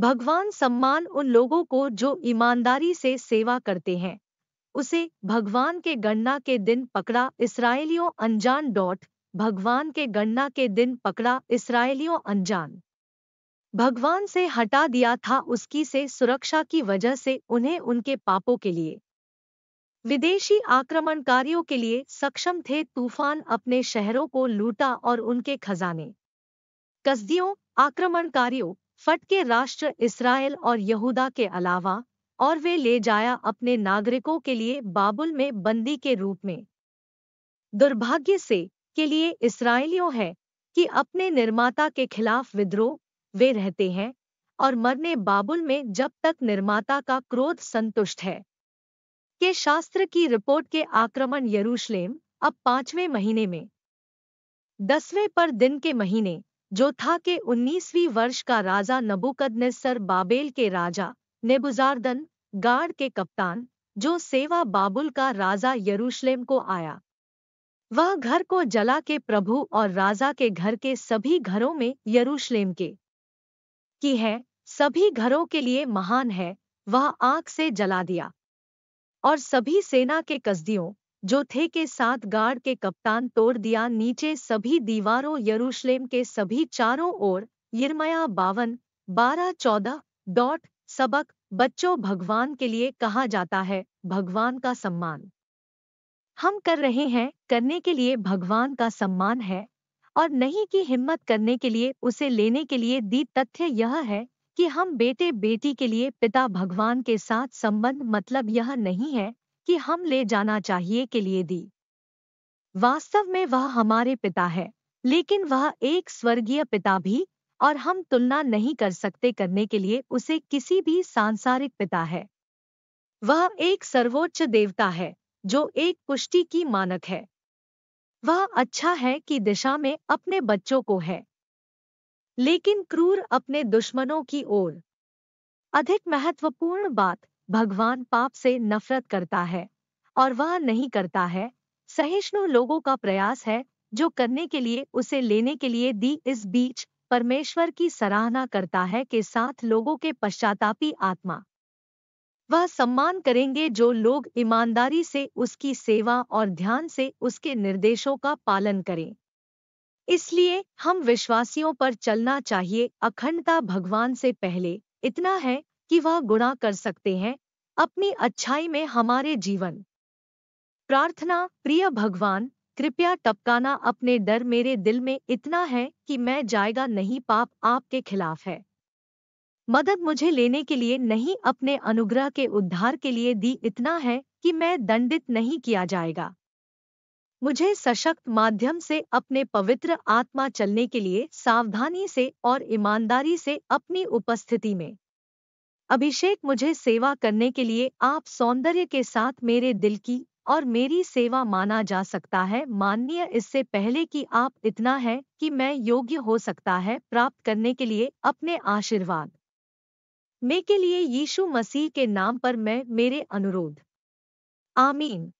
भगवान सम्मान उन लोगों को जो ईमानदारी से सेवा करते हैं उसे भगवान के गणना के दिन पकड़ा इसराइलियों अनजान डॉट भगवान के गणना के दिन पकड़ा इसराइलियों अनजान भगवान से हटा दिया था उसकी से सुरक्षा की वजह से उन्हें उनके पापों के लिए विदेशी आक्रमणकारियों के लिए सक्षम थे तूफान अपने शहरों को लूटा और उनके खजाने कसदियों आक्रमणकारियों फट के राष्ट्र इसराइल और यहूदा के अलावा और वे ले जाया अपने नागरिकों के लिए बाबुल में बंदी के रूप में दुर्भाग्य से के लिए इसराइलियों है कि अपने निर्माता के खिलाफ विद्रोह वे रहते हैं और मरने बाबुल में जब तक निर्माता का क्रोध संतुष्ट है के शास्त्र की रिपोर्ट के आक्रमण यरूशलेम अब पांचवें महीने में दसवें पर दिन के महीने जो था कि 19वीं वर्ष का राजा नबुकदनेस्सर बाबेल के राजा नेबुजारदन गार्ड के कप्तान जो सेवा बाबुल का राजा यरूशलेम को आया वह घर को जला के प्रभु और राजा के घर के सभी घरों में यरूशलेम के की है सभी घरों के लिए महान है वह आग से जला दिया और सभी सेना के कसदियों जो थे के साथ गार्ड के कप्तान तोड़ दिया नीचे सभी दीवारों यरूशलेम के सभी चारों ओर यमया बावन बारह चौदह डॉट सबक बच्चों भगवान के लिए कहा जाता है भगवान का सम्मान हम कर रहे हैं करने के लिए भगवान का सम्मान है और नहीं की हिम्मत करने के लिए उसे लेने के लिए दी तथ्य यह है कि हम बेटे बेटी के लिए पिता भगवान के साथ संबंध मतलब यह नहीं है कि हम ले जाना चाहिए के लिए दी वास्तव में वह हमारे पिता है लेकिन वह एक स्वर्गीय पिता भी और हम तुलना नहीं कर सकते करने के लिए उसे किसी भी सांसारिक पिता है वह एक सर्वोच्च देवता है जो एक पुष्टि की मानक है वह अच्छा है कि दिशा में अपने बच्चों को है लेकिन क्रूर अपने दुश्मनों की ओर अधिक महत्वपूर्ण बात भगवान पाप से नफरत करता है और वह नहीं करता है सहिष्णु लोगों का प्रयास है जो करने के लिए उसे लेने के लिए दी इस बीच परमेश्वर की सराहना करता है के साथ लोगों के पश्चातापी आत्मा वह सम्मान करेंगे जो लोग ईमानदारी से उसकी सेवा और ध्यान से उसके निर्देशों का पालन करें इसलिए हम विश्वासियों पर चलना चाहिए अखंडता भगवान से पहले इतना है कि वह गुणा कर सकते हैं अपनी अच्छाई में हमारे जीवन प्रार्थना प्रिय भगवान कृपया टपकाना अपने डर मेरे दिल में इतना है कि मैं जाएगा नहीं पाप आपके खिलाफ है मदद मुझे लेने के लिए नहीं अपने अनुग्रह के उद्धार के लिए दी इतना है कि मैं दंडित नहीं किया जाएगा मुझे सशक्त माध्यम से अपने पवित्र आत्मा चलने के लिए सावधानी से और ईमानदारी से अपनी उपस्थिति में अभिषेक मुझे सेवा करने के लिए आप सौंदर्य के साथ मेरे दिल की और मेरी सेवा माना जा सकता है माननीय इससे पहले कि आप इतना है कि मैं योग्य हो सकता है प्राप्त करने के लिए अपने आशीर्वाद मे के लिए यीशु मसीह के नाम पर मैं मेरे अनुरोध आमीन